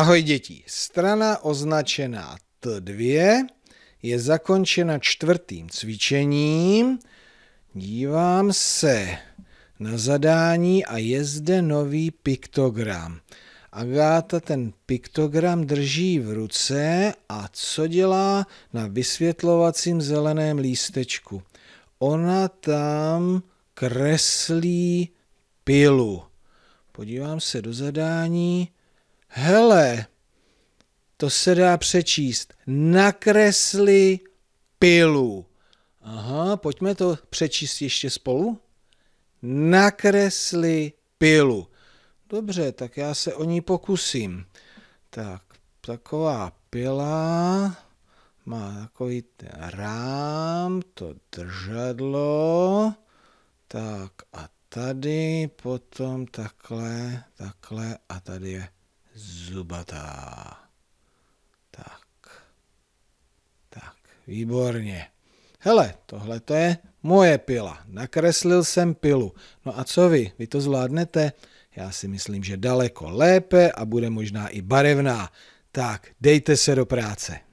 Ahoj děti, strana označená T2 je zakončena čtvrtým cvičením. Dívám se na zadání a je zde nový piktogram. Agáta ten piktogram drží v ruce a co dělá na vysvětlovacím zeleném lístečku? Ona tam kreslí pilu. Podívám se do zadání hele, to se dá přečíst, nakresli pilu. Aha, pojďme to přečíst ještě spolu. Nakresli pilu. Dobře, tak já se o ní pokusím. Tak, taková pila má takový rám, to držadlo, tak a tady potom takhle, takhle a tady je zubatá. Tak. Tak, výborně. Hele, tohle to je moje pila. Nakreslil jsem pilu. No a co vy? Vy to zvládnete? Já si myslím, že daleko lépe a bude možná i barevná. Tak, dejte se do práce.